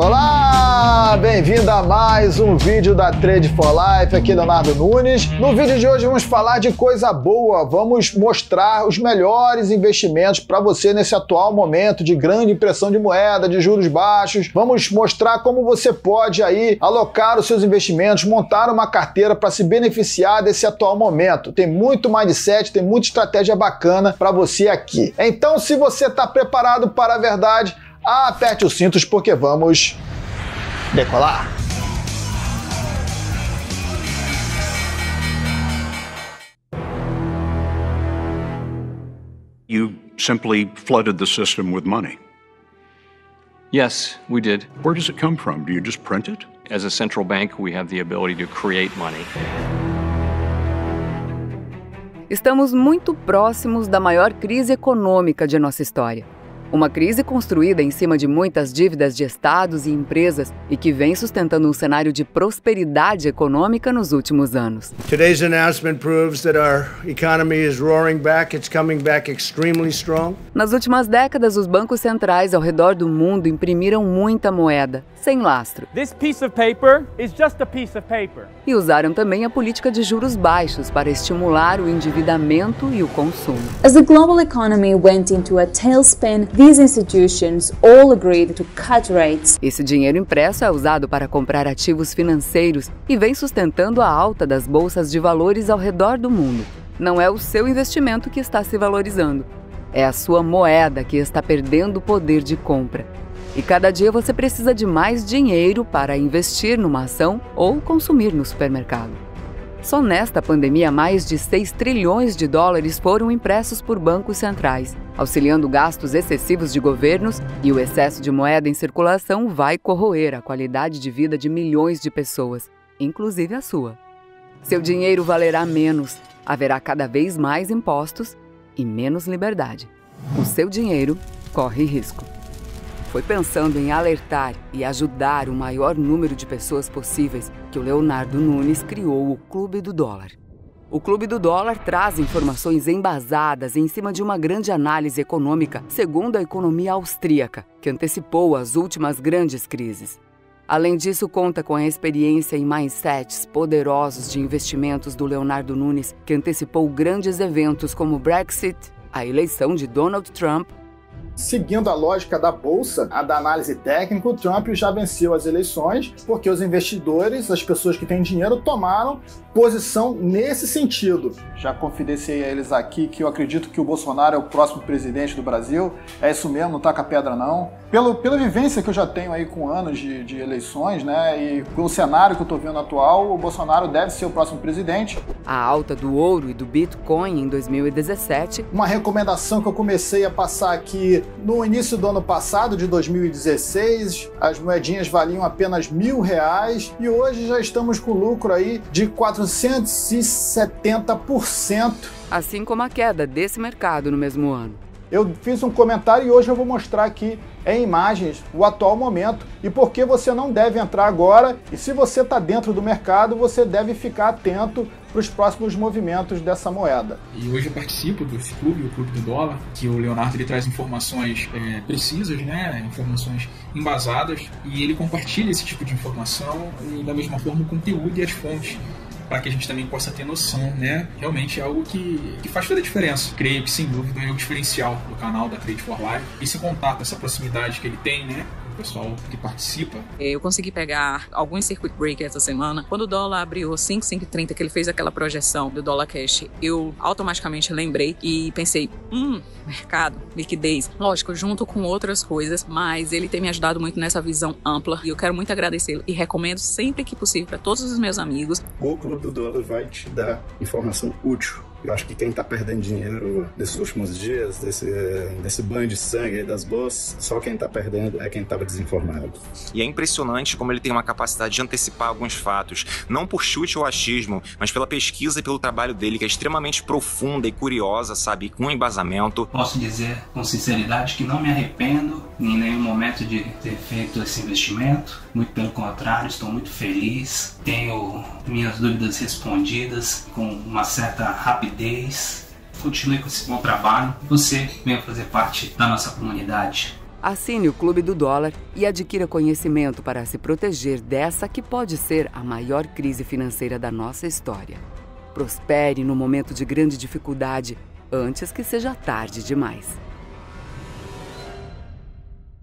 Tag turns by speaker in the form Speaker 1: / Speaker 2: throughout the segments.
Speaker 1: Olá, bem-vindo a mais um vídeo da Trade for Life, aqui Leonardo Nunes. No vídeo de hoje vamos falar de coisa boa, vamos mostrar os melhores investimentos para você nesse atual momento de grande impressão de moeda, de juros baixos. Vamos mostrar como você pode aí alocar os seus investimentos, montar uma carteira para se beneficiar desse atual momento. Tem muito mindset, tem muita estratégia bacana para você aqui. Então, se você está preparado para a verdade, aperte os cintos porque vamos decolar. You
Speaker 2: simply flooded the system with money. Yes, we did. Where does it come from? Do you just print it? As a central bank, we have the ability to create money. Estamos muito próximos da maior crise econômica de nossa história. Uma crise construída em cima de muitas dívidas de estados e empresas e que vem sustentando um cenário de prosperidade econômica nos últimos anos. Today's announcement proves that our economy is roaring back. It's coming back extremely strong. Nas últimas décadas, os bancos centrais ao redor do mundo imprimiram muita moeda, sem lastro.
Speaker 1: This piece of paper is just a piece of paper.
Speaker 2: E usaram também a política de juros baixos para estimular o endividamento e o consumo. As the global economy went into a tailspin These institutions all agreed to cut rates. Esse dinheiro impresso é usado para comprar ativos financeiros e vem sustentando a alta das bolsas de valores ao redor do mundo. Não é o seu investimento que está se valorizando, é a sua moeda que está perdendo o poder de compra. E cada dia você precisa de mais dinheiro para investir numa ação ou consumir no supermercado. Só nesta pandemia, mais de 6 trilhões de dólares foram impressos por bancos centrais, auxiliando gastos excessivos de governos, e o excesso de moeda em circulação vai corroer a qualidade de vida de milhões de pessoas, inclusive a sua. Seu dinheiro valerá menos, haverá cada vez mais impostos e menos liberdade. O seu dinheiro corre risco. Foi pensando em alertar e ajudar o maior número de pessoas possíveis que o Leonardo Nunes criou o Clube do Dólar. O Clube do Dólar traz informações embasadas em cima de uma grande análise econômica, segundo a economia austríaca, que antecipou as últimas grandes crises. Além disso, conta com a experiência em mindsets poderosos de investimentos do Leonardo Nunes, que antecipou grandes eventos como o Brexit, a eleição de
Speaker 1: Donald Trump Seguindo a lógica da bolsa, a da análise técnica, o Trump já venceu as eleições porque os investidores, as pessoas que têm dinheiro, tomaram posição nesse sentido. Já confidenciei a eles aqui que eu acredito que o Bolsonaro é o próximo presidente do Brasil. É isso mesmo, não taca pedra não. Pelo, pela vivência que eu já tenho aí com anos de, de eleições, né, e pelo cenário que eu estou vendo atual, o Bolsonaro deve ser o próximo presidente. A alta do ouro e do Bitcoin em 2017. Uma recomendação que eu comecei a passar aqui no início do ano passado, de 2016, as moedinhas valiam apenas mil reais e hoje já estamos com lucro aí de 470%. Assim como a queda desse mercado no mesmo ano. Eu fiz um comentário e hoje eu vou mostrar aqui em imagens o atual momento e por que você não deve entrar agora. E se você está dentro do mercado, você deve ficar atento para os próximos movimentos dessa moeda. E hoje eu participo desse clube, o Clube do Dólar, que o Leonardo ele traz informações é, precisas, né? informações embasadas, e ele compartilha esse tipo de informação e, da mesma forma, o conteúdo e as fontes para que a gente também possa ter noção, né? Realmente é algo que, que faz toda a diferença. Creio que, sem dúvida, é um diferencial do canal da Trade for Life. Esse contato, essa proximidade que ele tem, né? pessoal que participa.
Speaker 2: É, eu consegui pegar alguns circuit breakers essa semana. Quando o dólar abriu 5,530, que ele fez aquela projeção do dólar cash, eu automaticamente lembrei e pensei, hum, mercado, liquidez. Lógico, junto com outras coisas, mas ele tem me ajudado muito nessa visão ampla e eu quero muito agradecê-lo e recomendo sempre que possível para todos os meus amigos.
Speaker 1: O Clube do Dólar vai te dar informação útil eu acho que quem está perdendo dinheiro nesses últimos dias, desse, desse banho de sangue das bolsas, só quem está perdendo é quem estava desinformado. E é impressionante como ele tem uma capacidade de antecipar alguns fatos, não por chute ou achismo, mas pela pesquisa e pelo trabalho dele, que é extremamente profunda e curiosa, sabe, com embasamento. Posso dizer
Speaker 2: com sinceridade que não me arrependo em nenhum momento de ter feito esse investimento, muito pelo contrário, estou muito feliz, tenho minhas dúvidas respondidas com uma certa rapidez rapidez. Continue com esse bom trabalho e você venha fazer parte da nossa comunidade. Assine o Clube do Dólar e adquira conhecimento para se proteger dessa que pode ser a maior crise financeira da nossa história. Prospere no momento de grande dificuldade antes que seja tarde demais.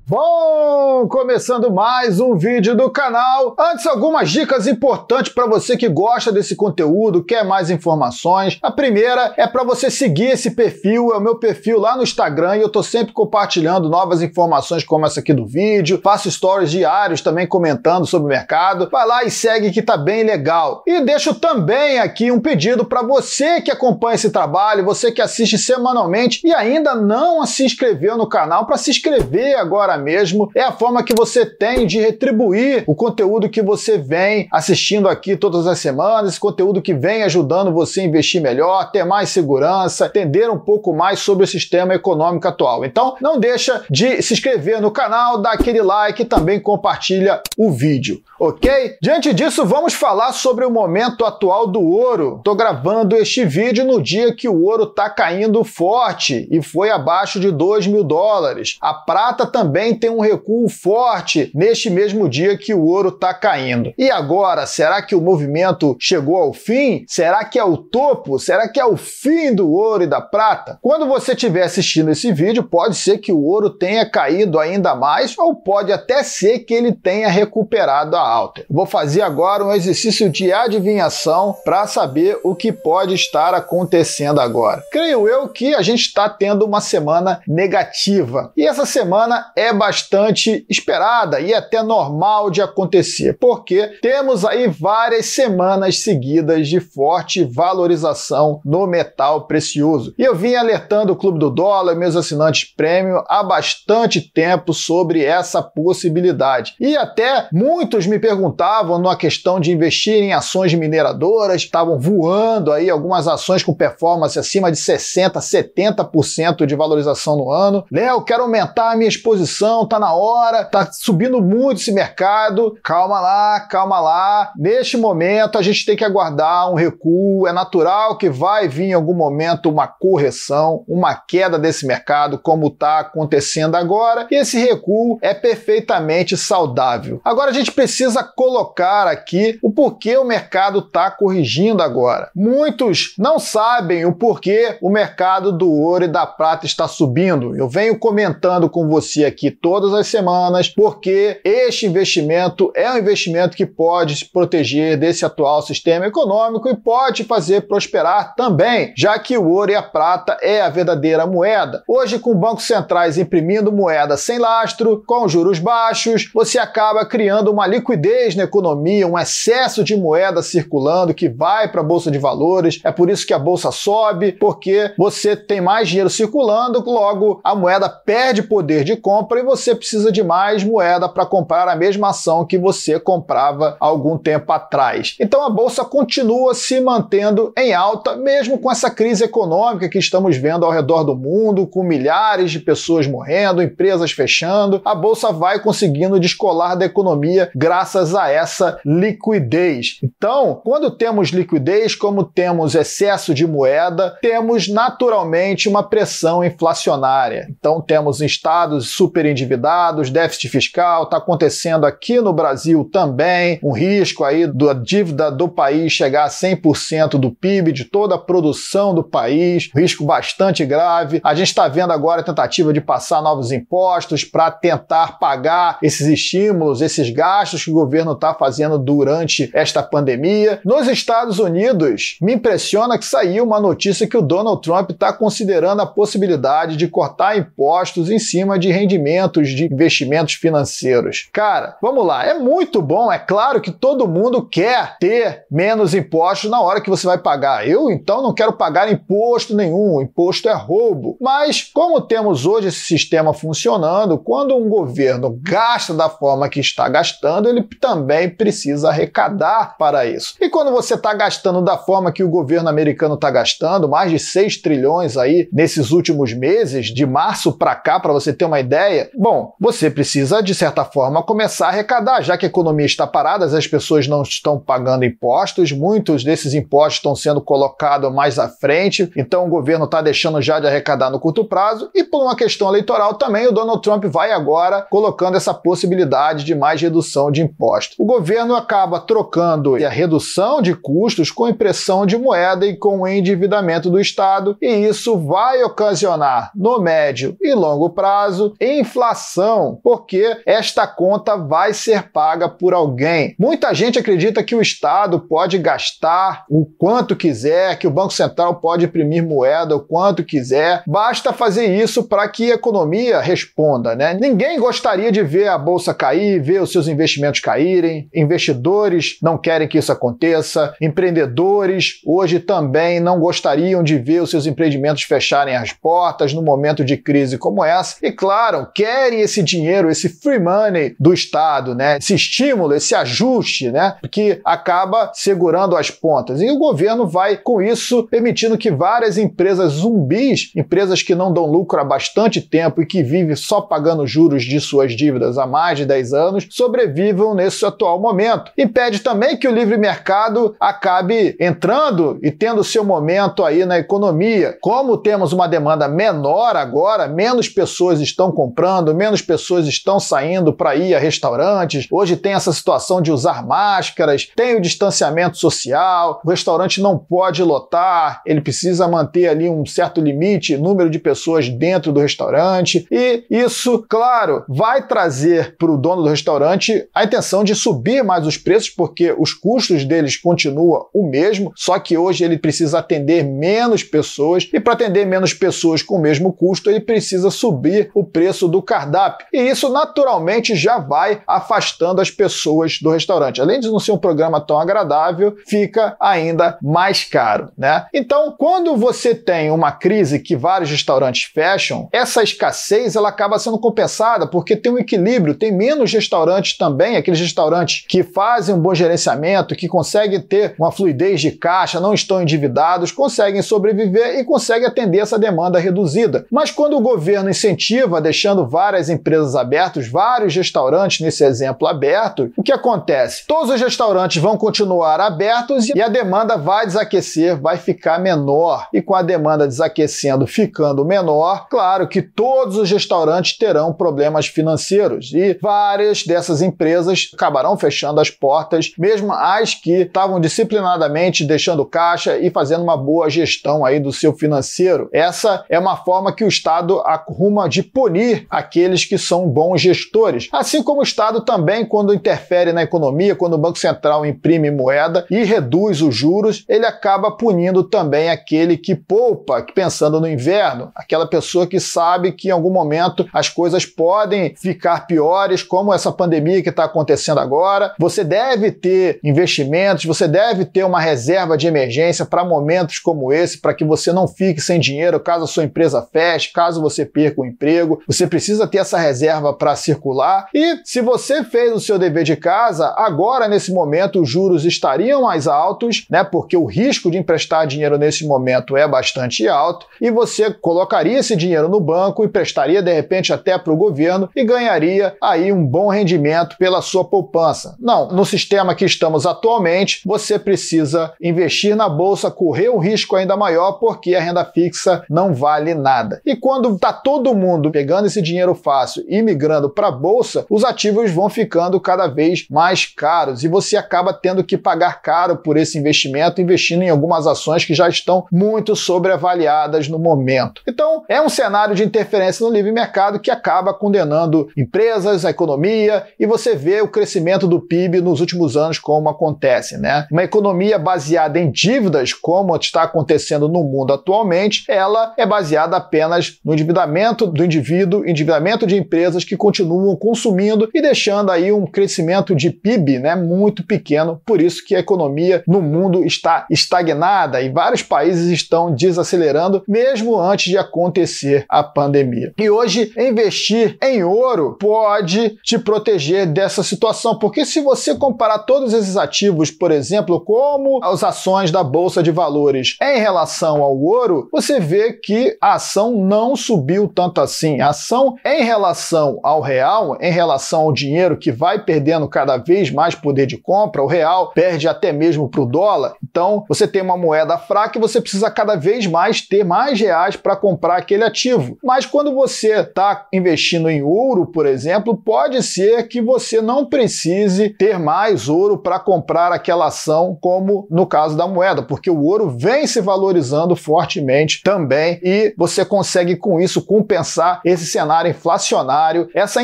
Speaker 1: Bom, começando mais um vídeo do canal. Antes, algumas dicas importantes para você que gosta desse conteúdo, quer mais informações. A primeira é para você seguir esse perfil, é o meu perfil lá no Instagram e eu tô sempre compartilhando novas informações como essa aqui do vídeo. Faço stories diários também comentando sobre o mercado. Vai lá e segue que tá bem legal. E deixo também aqui um pedido para você que acompanha esse trabalho, você que assiste semanalmente e ainda não se inscreveu no canal para se inscrever agora agora mesmo. É a forma que você tem de retribuir o conteúdo que você vem assistindo aqui todas as semanas, esse conteúdo que vem ajudando você a investir melhor, ter mais segurança, entender um pouco mais sobre o sistema econômico atual. Então, não deixa de se inscrever no canal, dar aquele like e também compartilha o vídeo, ok? Diante disso, vamos falar sobre o momento atual do ouro. Estou gravando este vídeo no dia que o ouro está caindo forte e foi abaixo de 2 mil dólares. A prata também também tem um recuo forte neste mesmo dia que o ouro está caindo. E agora, será que o movimento chegou ao fim? Será que é o topo? Será que é o fim do ouro e da prata? Quando você estiver assistindo esse vídeo, pode ser que o ouro tenha caído ainda mais ou pode até ser que ele tenha recuperado a alta. Vou fazer agora um exercício de adivinhação para saber o que pode estar acontecendo agora. Creio eu que a gente está tendo uma semana negativa e essa semana é bastante esperada e até normal de acontecer, porque temos aí várias semanas seguidas de forte valorização no metal precioso. E eu vim alertando o Clube do Dólar, e meus assinantes prêmio, há bastante tempo sobre essa possibilidade. E até muitos me perguntavam na questão de investir em ações mineradoras, estavam voando aí algumas ações com performance acima de 60, 70% de valorização no ano. Léo, quero aumentar a minha exposição correção, tá na hora, tá subindo muito esse mercado. Calma lá, calma lá. Neste momento a gente tem que aguardar um recuo. É natural que vai vir em algum momento uma correção, uma queda desse mercado, como tá acontecendo agora. E esse recuo é perfeitamente saudável. Agora a gente precisa colocar aqui o porquê o mercado tá corrigindo agora. Muitos não sabem o porquê o mercado do ouro e da prata está subindo. Eu venho comentando com você aqui todas as semanas, porque este investimento é um investimento que pode se proteger desse atual sistema econômico e pode fazer prosperar também, já que o ouro e a prata é a verdadeira moeda. Hoje, com bancos centrais imprimindo moeda sem lastro, com juros baixos, você acaba criando uma liquidez na economia, um excesso de moeda circulando que vai para a bolsa de valores. É por isso que a bolsa sobe, porque você tem mais dinheiro circulando, logo a moeda perde poder de compra compra e você precisa de mais moeda para comprar a mesma ação que você comprava algum tempo atrás. Então a bolsa continua se mantendo em alta, mesmo com essa crise econômica que estamos vendo ao redor do mundo, com milhares de pessoas morrendo, empresas fechando, a bolsa vai conseguindo descolar da economia graças a essa liquidez. Então, quando temos liquidez, como temos excesso de moeda, temos naturalmente uma pressão inflacionária. Então, temos estados super endividados, déficit fiscal, está acontecendo aqui no Brasil também, um risco aí da dívida do país chegar a 100% do PIB, de toda a produção do país, um risco bastante grave. A gente está vendo agora a tentativa de passar novos impostos para tentar pagar esses estímulos, esses gastos que o governo está fazendo durante esta pandemia. Nos Estados Unidos, me impressiona que saiu uma notícia que o Donald Trump está considerando a possibilidade de cortar impostos em cima de rendimentos instrumentos de investimentos financeiros. Cara, vamos lá, é muito bom, é claro que todo mundo quer ter menos impostos na hora que você vai pagar. Eu, então, não quero pagar imposto nenhum, imposto é roubo. Mas, como temos hoje esse sistema funcionando, quando um governo gasta da forma que está gastando, ele também precisa arrecadar para isso. E quando você está gastando da forma que o governo americano está gastando, mais de 6 trilhões aí nesses últimos meses, de março para cá, para você ter uma ideia, Bom, você precisa, de certa forma, começar a arrecadar, já que a economia está parada, as pessoas não estão pagando impostos, muitos desses impostos estão sendo colocados mais à frente, então o governo está deixando já de arrecadar no curto prazo, e por uma questão eleitoral também, o Donald Trump vai agora colocando essa possibilidade de mais redução de impostos. O governo acaba trocando a redução de custos com impressão de moeda e com o endividamento do Estado, e isso vai ocasionar, no médio e longo prazo, inflação inflação, porque esta conta vai ser paga por alguém. Muita gente acredita que o Estado pode gastar o quanto quiser, que o Banco Central pode imprimir moeda o quanto quiser, basta fazer isso para que a economia responda, né? Ninguém gostaria de ver a bolsa cair, ver os seus investimentos caírem, investidores não querem que isso aconteça, empreendedores hoje também não gostariam de ver os seus empreendimentos fecharem as portas num momento de crise como essa. E claro, que querem esse dinheiro, esse free money do Estado, né? Esse estímulo, esse ajuste, né? Que acaba segurando as pontas. E o governo vai, com isso, permitindo que várias empresas zumbis, empresas que não dão lucro há bastante tempo e que vivem só pagando juros de suas dívidas há mais de 10 anos, sobrevivam nesse atual momento. Impede também que o livre mercado acabe entrando e tendo seu momento aí na economia. Como temos uma demanda menor agora, menos pessoas estão comprando menos pessoas estão saindo para ir a restaurantes. Hoje tem essa situação de usar máscaras, tem o distanciamento social, o restaurante não pode lotar, ele precisa manter ali um certo limite, número de pessoas dentro do restaurante. E isso, claro, vai trazer para o dono do restaurante a intenção de subir mais os preços, porque os custos deles continuam o mesmo, só que hoje ele precisa atender menos pessoas e para atender menos pessoas com o mesmo custo, ele precisa subir o preço do cardápio. E isso naturalmente já vai afastando as pessoas do restaurante. Além de não ser um programa tão agradável, fica ainda mais caro, né? Então, quando você tem uma crise que vários restaurantes fecham, essa escassez ela acaba sendo compensada porque tem um equilíbrio, tem menos restaurantes também, aqueles restaurantes que fazem um bom gerenciamento, que conseguem ter uma fluidez de caixa, não estão endividados, conseguem sobreviver e conseguem atender essa demanda reduzida. Mas quando o governo incentiva, deixando várias empresas abertas, vários restaurantes nesse exemplo aberto. O que acontece? Todos os restaurantes vão continuar abertos e a demanda vai desaquecer, vai ficar menor. E com a demanda desaquecendo, ficando menor, claro que todos os restaurantes terão problemas financeiros e várias dessas empresas acabarão fechando as portas, mesmo as que estavam disciplinadamente deixando caixa e fazendo uma boa gestão aí do seu financeiro. Essa é uma forma que o Estado arruma de punir aqueles que são bons gestores. Assim como o Estado também, quando interfere na economia, quando o Banco Central imprime moeda e reduz os juros, ele acaba punindo também aquele que poupa, pensando no inverno, aquela pessoa que sabe que em algum momento as coisas podem ficar piores, como essa pandemia que está acontecendo agora. Você deve ter investimentos, você deve ter uma reserva de emergência para momentos como esse, para que você não fique sem dinheiro caso a sua empresa feche, caso você perca o emprego. Você precisa precisa ter essa reserva para circular. E se você fez o seu dever de casa, agora nesse momento os juros estariam mais altos, né? Porque o risco de emprestar dinheiro nesse momento é bastante alto e você colocaria esse dinheiro no banco, emprestaria de repente até para o governo e ganharia aí um bom rendimento pela sua poupança. Não, no sistema que estamos atualmente, você precisa investir na bolsa, correr um risco ainda maior porque a renda fixa não vale nada. E quando está todo mundo pegando esse dinheiro dinheiro fácil e migrando para a bolsa, os ativos vão ficando cada vez mais caros e você acaba tendo que pagar caro por esse investimento, investindo em algumas ações que já estão muito sobreavaliadas no momento. Então, é um cenário de interferência no livre mercado que acaba condenando empresas, a economia e você vê o crescimento do PIB nos últimos anos como acontece, né? Uma economia baseada em dívidas, como está acontecendo no mundo atualmente, ela é baseada apenas no endividamento do indivíduo, indivíduo endividamento de empresas que continuam consumindo e deixando aí um crescimento de PIB né, muito pequeno. Por isso que a economia no mundo está estagnada e vários países estão desacelerando, mesmo antes de acontecer a pandemia. E hoje, investir em ouro pode te proteger dessa situação, porque se você comparar todos esses ativos, por exemplo, como as ações da Bolsa de Valores em relação ao ouro, você vê que a ação não subiu tanto assim. A ação em relação ao real, em relação ao dinheiro que vai perdendo cada vez mais poder de compra, o real perde até mesmo para o dólar. Então, você tem uma moeda fraca e você precisa cada vez mais ter mais reais para comprar aquele ativo. Mas quando você está investindo em ouro, por exemplo, pode ser que você não precise ter mais ouro para comprar aquela ação, como no caso da moeda, porque o ouro vem se valorizando fortemente também e você consegue com isso compensar esse cenário inflacionário, essa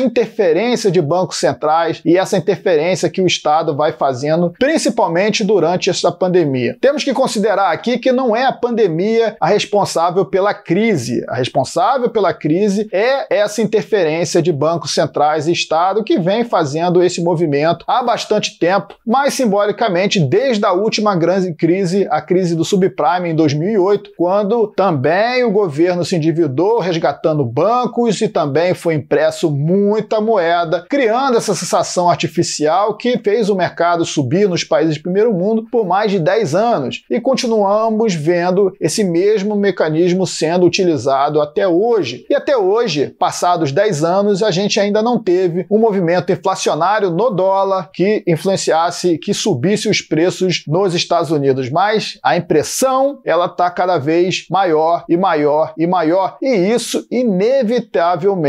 Speaker 1: interferência de bancos centrais e essa interferência que o Estado vai fazendo, principalmente durante esta pandemia. Temos que considerar aqui que não é a pandemia a responsável pela crise. A responsável pela crise é essa interferência de bancos centrais e Estado que vem fazendo esse movimento há bastante tempo, mas simbolicamente desde a última grande crise, a crise do subprime em 2008, quando também o governo se endividou resgatando bancos e também também foi impresso muita moeda, criando essa sensação artificial que fez o mercado subir nos países de primeiro mundo por mais de 10 anos. E continuamos vendo esse mesmo mecanismo sendo utilizado até hoje. E até hoje, passados 10 anos, a gente ainda não teve um movimento inflacionário no dólar que influenciasse, que subisse os preços nos Estados Unidos. Mas a impressão, ela está cada vez maior e maior e maior. E isso, inevitavelmente,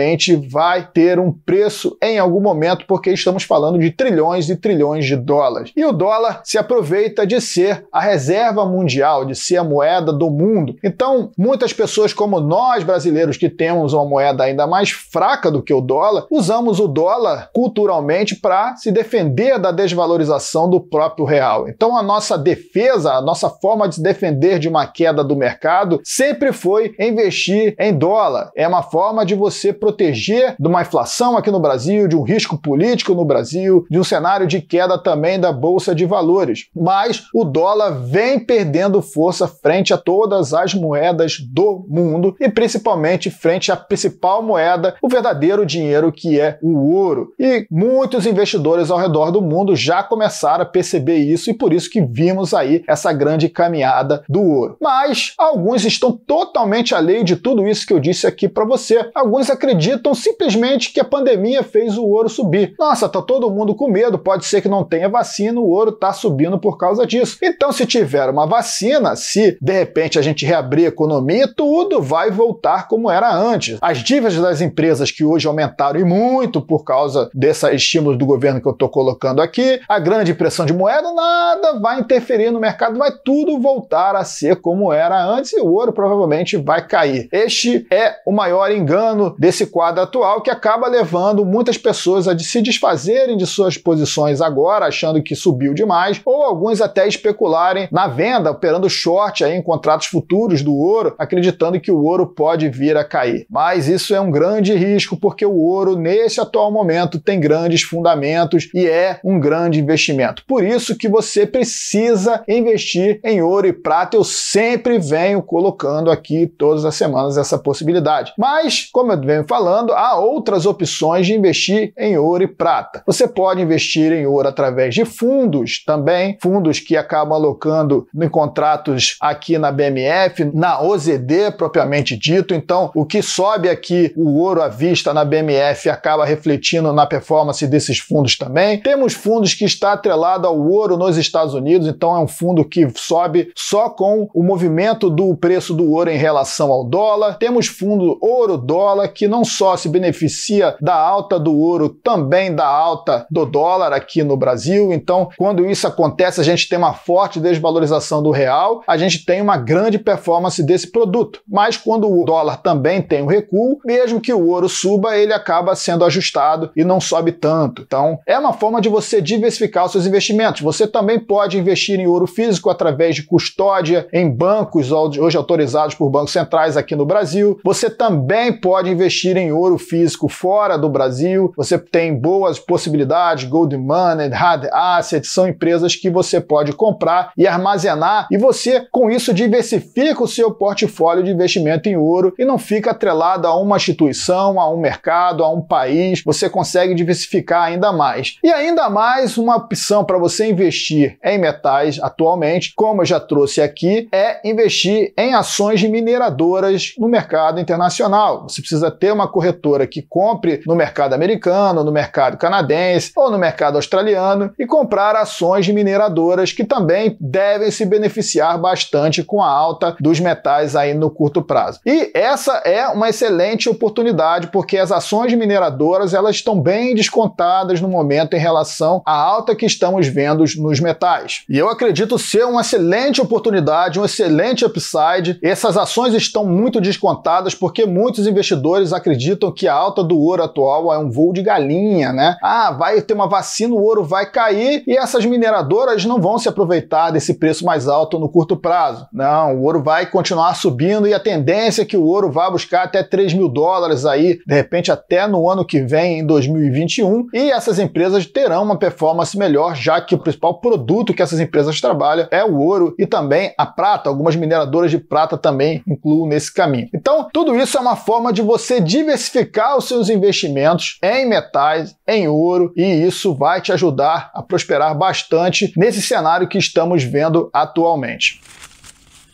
Speaker 1: vai ter um preço em algum momento, porque estamos falando de trilhões e trilhões de dólares. E o dólar se aproveita de ser a reserva mundial, de ser a moeda do mundo. Então, muitas pessoas como nós brasileiros que temos uma moeda ainda mais fraca do que o dólar, usamos o dólar culturalmente para se defender da desvalorização do próprio real. Então, a nossa defesa, a nossa forma de se defender de uma queda do mercado sempre foi investir em dólar. É uma forma de você se proteger de uma inflação aqui no Brasil, de um risco político no Brasil, de um cenário de queda também da bolsa de valores. Mas o dólar vem perdendo força frente a todas as moedas do mundo e principalmente frente à principal moeda, o verdadeiro dinheiro que é o ouro. E muitos investidores ao redor do mundo já começaram a perceber isso e por isso que vimos aí essa grande caminhada do ouro. Mas alguns estão totalmente além de tudo isso que eu disse aqui para você. Alguns acreditam simplesmente que a pandemia fez o ouro subir. Nossa, tá todo mundo com medo, pode ser que não tenha vacina, o ouro tá subindo por causa disso. Então, se tiver uma vacina, se de repente a gente reabrir a economia, tudo vai voltar como era antes. As dívidas das empresas que hoje aumentaram e muito por causa desses estímulos do governo que eu tô colocando aqui, a grande pressão de moeda, nada vai interferir no mercado, vai tudo voltar a ser como era antes e o ouro provavelmente vai cair. Este é o maior engano desse esse quadro atual que acaba levando muitas pessoas a se desfazerem de suas posições agora, achando que subiu demais, ou alguns até especularem na venda, operando short aí em contratos futuros do ouro, acreditando que o ouro pode vir a cair. Mas isso é um grande risco porque o ouro nesse atual momento tem grandes fundamentos e é um grande investimento. Por isso que você precisa investir em ouro e prata. Eu sempre venho colocando aqui todas as semanas essa possibilidade. Mas como eu venho venho falando, há outras opções de investir em ouro e prata. Você pode investir em ouro através de fundos também, fundos que acabam alocando em contratos aqui na BMF, na OZD propriamente dito. Então, o que sobe aqui o ouro à vista na BMF acaba refletindo na performance desses fundos também. Temos fundos que está atrelado ao ouro nos Estados Unidos, então é um fundo que sobe só com o movimento do preço do ouro em relação ao dólar. Temos fundo ouro dólar que não só se beneficia da alta do ouro, também da alta do dólar aqui no Brasil. Então, quando isso acontece, a gente tem uma forte desvalorização do real, a gente tem uma grande performance desse produto. Mas quando o dólar também tem um recuo, mesmo que o ouro suba, ele acaba sendo ajustado e não sobe tanto. Então, é uma forma de você diversificar os seus investimentos. Você também pode investir em ouro físico através de custódia em bancos hoje autorizados por bancos centrais aqui no Brasil. Você também pode investir investir em ouro físico fora do Brasil. Você tem boas possibilidades, Gold Money, Hard Asset, são empresas que você pode comprar e armazenar e você com isso diversifica o seu portfólio de investimento em ouro e não fica atrelado a uma instituição, a um mercado, a um país. Você consegue diversificar ainda mais. E ainda mais uma opção para você investir em metais atualmente, como eu já trouxe aqui, é investir em ações mineradoras no mercado internacional. Você precisa ter uma corretora que compre no mercado americano, no mercado canadense ou no mercado australiano e comprar ações de mineradoras que também devem se beneficiar bastante com a alta dos metais aí no curto prazo. E essa é uma excelente oportunidade porque as ações mineradoras elas estão bem descontadas no momento em relação à alta que estamos vendo nos metais. E eu acredito ser uma excelente oportunidade, um excelente upside. Essas ações estão muito descontadas porque muitos investidores acreditam que a alta do ouro atual é um voo de galinha, né? Ah, vai ter uma vacina, o ouro vai cair e essas mineradoras não vão se aproveitar desse preço mais alto no curto prazo. Não, o ouro vai continuar subindo e a tendência é que o ouro vá buscar até 3 mil dólares aí, de repente até no ano que vem, em 2021, e essas empresas terão uma performance melhor, já que o principal produto que essas empresas trabalham é o ouro e também a prata. Algumas mineradoras de prata também incluem nesse caminho. Então, tudo isso é uma forma de você diversificar os seus investimentos em metais, em ouro, e isso vai te ajudar a prosperar bastante nesse cenário que estamos vendo atualmente.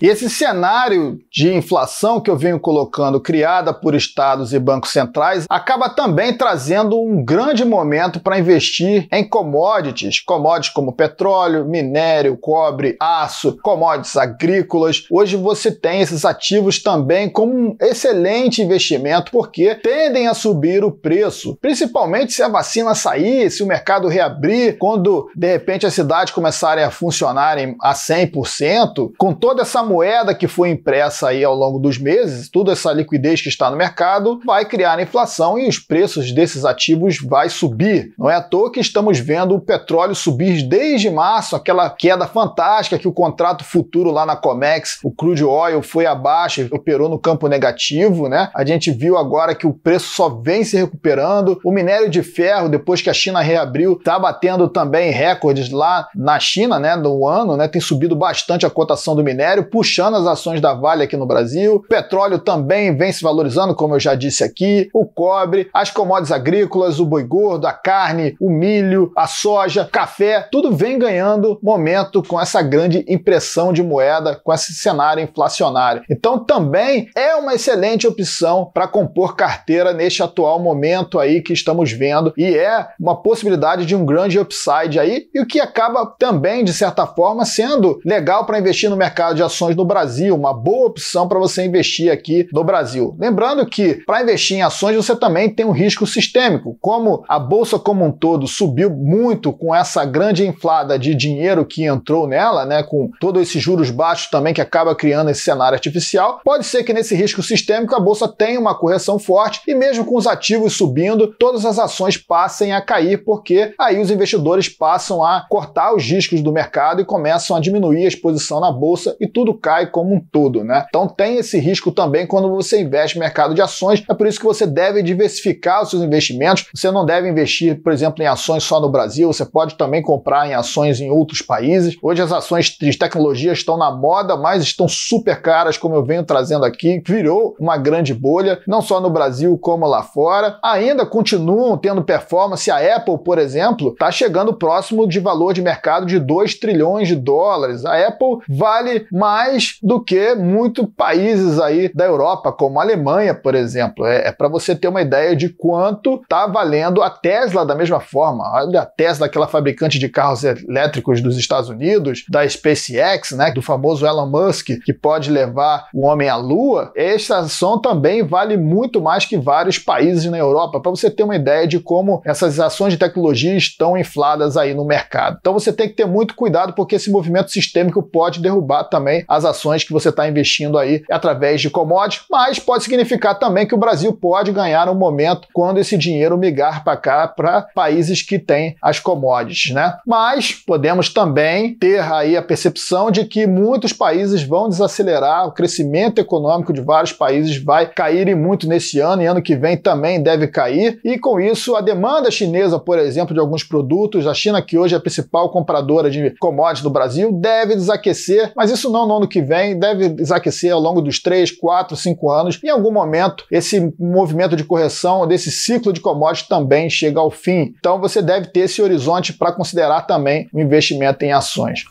Speaker 1: E esse cenário de inflação que eu venho colocando, criada por estados e bancos centrais, acaba também trazendo um grande momento para investir em commodities, commodities como petróleo, minério, cobre, aço, commodities agrícolas. Hoje você tem esses ativos também como um excelente investimento porque tendem a subir o preço, principalmente se a vacina sair, se o mercado reabrir, quando de repente as cidades começarem a funcionarem a 100%, com toda essa moeda que foi impressa aí ao longo dos meses, toda essa liquidez que está no mercado, vai criar inflação e os preços desses ativos vai subir. Não é à toa que estamos vendo o petróleo subir desde março, aquela queda fantástica que o contrato futuro lá na Comex, o crude oil foi abaixo, operou no campo negativo, né? A gente viu agora que o preço só vem se recuperando. O minério de ferro, depois que a China reabriu, está batendo também recordes lá na China, né? No ano, né? Tem subido bastante a cotação do minério. Por puxando as ações da Vale aqui no Brasil. O petróleo também vem se valorizando, como eu já disse aqui. O cobre, as commodities agrícolas, o boi gordo, a carne, o milho, a soja, café, tudo vem ganhando momento com essa grande impressão de moeda, com esse cenário inflacionário. Então também é uma excelente opção para compor carteira neste atual momento aí que estamos vendo e é uma possibilidade de um grande upside aí e o que acaba também de certa forma sendo legal para investir no mercado de ações ações no Brasil, uma boa opção para você investir aqui no Brasil. Lembrando que para investir em ações você também tem um risco sistêmico, como a bolsa como um todo subiu muito com essa grande inflada de dinheiro que entrou nela, né, com todos esses juros baixos também que acaba criando esse cenário artificial, pode ser que nesse risco sistêmico a bolsa tenha uma correção forte e mesmo com os ativos subindo, todas as ações passem a cair porque aí os investidores passam a cortar os riscos do mercado e começam a diminuir a exposição na bolsa e tudo cai como um todo, né? Então tem esse risco também quando você investe no mercado de ações. É por isso que você deve diversificar os seus investimentos. Você não deve investir, por exemplo, em ações só no Brasil, você pode também comprar em ações em outros países. Hoje as ações de tecnologia estão na moda, mas estão super caras, como eu venho trazendo aqui. Virou uma grande bolha, não só no Brasil como lá fora. Ainda continuam tendo performance. A Apple, por exemplo, está chegando próximo de valor de mercado de 2 trilhões de dólares. A Apple vale mais mais do que muitos países aí da Europa, como a Alemanha, por exemplo. É, é para você ter uma ideia de quanto está valendo a Tesla da mesma forma. A Tesla, aquela fabricante de carros elétricos dos Estados Unidos, da SpaceX, né, do famoso Elon Musk, que pode levar o homem à Lua, esta ação também vale muito mais que vários países na Europa, para você ter uma ideia de como essas ações de tecnologia estão infladas aí no mercado. Então você tem que ter muito cuidado porque esse movimento sistêmico pode derrubar também as ações que você está investindo aí através de commodities, mas pode significar também que o Brasil pode ganhar um momento quando esse dinheiro migrar para cá, para países que têm as commodities, né? Mas podemos também ter aí a percepção de que muitos países vão desacelerar, o crescimento econômico de vários países vai cair muito nesse ano e ano que vem também deve cair, e com isso a demanda chinesa, por exemplo, de alguns produtos, a China que hoje é a principal compradora de commodities do Brasil, deve desaquecer, mas isso não, não ano que vem, deve desaquecer ao longo dos 3, 4, 5 anos. Em algum momento, esse movimento de correção desse ciclo de commodities também chega ao fim. Então você deve ter esse horizonte para considerar também o investimento em ações.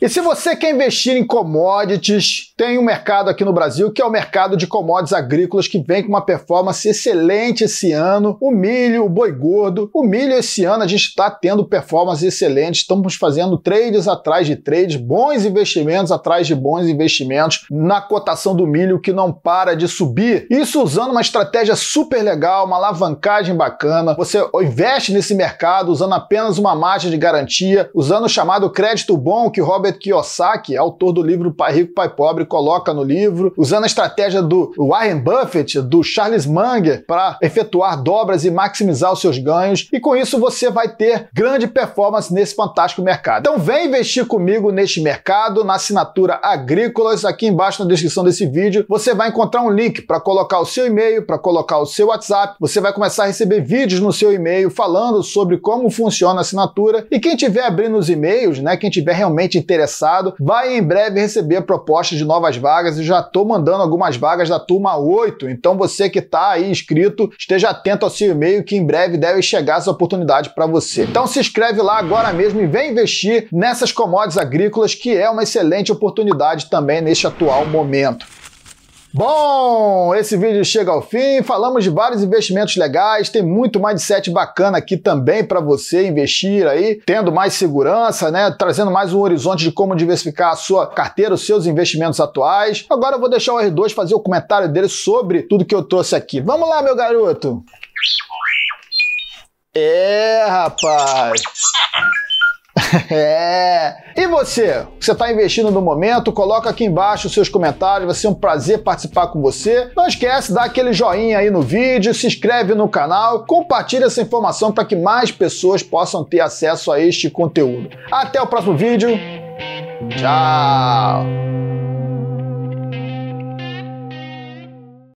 Speaker 1: E se você quer investir em commodities, tem um mercado aqui no Brasil que é o mercado de commodities agrícolas que vem com uma performance excelente esse ano. O milho, o boi gordo. O milho esse ano a gente está tendo performance excelente. Estamos fazendo trades atrás de trades, bons investimentos atrás de bons investimentos na cotação do milho que não para de subir. Isso usando uma estratégia super legal, uma alavancagem bacana. Você investe nesse mercado usando apenas uma margem de garantia, usando o chamado crédito bom que Robert Robert Kiyosaki, autor do livro Pai Rico, Pai Pobre, coloca no livro, usando a estratégia do Warren Buffett, do Charles Munger, para efetuar dobras e maximizar os seus ganhos, e com isso você vai ter grande performance nesse fantástico mercado. Então vem investir comigo neste mercado, na assinatura Agrícolas, aqui embaixo na descrição desse vídeo, você vai encontrar um link para colocar o seu e-mail, para colocar o seu WhatsApp, você vai começar a receber vídeos no seu e-mail falando sobre como funciona a assinatura, e quem tiver abrindo os e-mails, né, quem tiver realmente interessado interessado vai em breve receber propostas proposta de novas vagas e já estou mandando algumas vagas da turma 8. Então você que está aí inscrito, esteja atento ao seu e-mail que em breve deve chegar essa oportunidade para você. Então se inscreve lá agora mesmo e vem investir nessas commodities agrícolas que é uma excelente oportunidade também neste atual momento. Bom, esse vídeo chega ao fim. Falamos de vários investimentos legais, tem muito mindset bacana aqui também para você investir aí, tendo mais segurança, né? Trazendo mais um horizonte de como diversificar a sua carteira, os seus investimentos atuais. Agora eu vou deixar o R2 fazer o comentário dele sobre tudo que eu trouxe aqui. Vamos lá, meu garoto. É, rapaz. é. E você? Você está investindo no momento? Coloca aqui embaixo os seus comentários, vai ser um prazer participar com você. Não esquece, dá aquele joinha aí no vídeo, se inscreve no canal, compartilha essa informação para que mais pessoas possam ter acesso a este conteúdo. Até o próximo vídeo. Tchau!